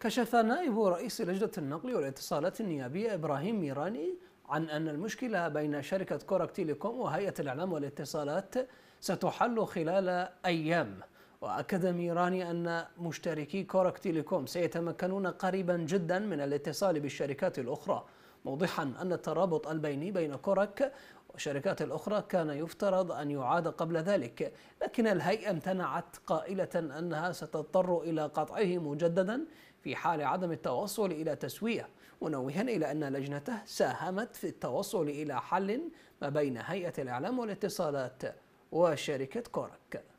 كشف نائب رئيس لجنة النقل والاتصالات النيابية إبراهيم ميراني عن أن المشكلة بين شركة كورك تيليكوم وهيئة الإعلام والاتصالات ستحل خلال أيام وأكد ميراني أن مشتركي كورك تيليكوم سيتمكنون قريبا جدا من الاتصال بالشركات الأخرى موضحا أن الترابط البيني بين كورك والشركات الأخرى كان يفترض أن يعاد قبل ذلك لكن الهيئة امتنعت قائلة أنها ستضطر إلى قطعه مجددا في حال عدم التوصل إلى تسوية منوها إلى أن لجنته ساهمت في التوصل إلى حل ما بين هيئة الإعلام والاتصالات وشركة كورك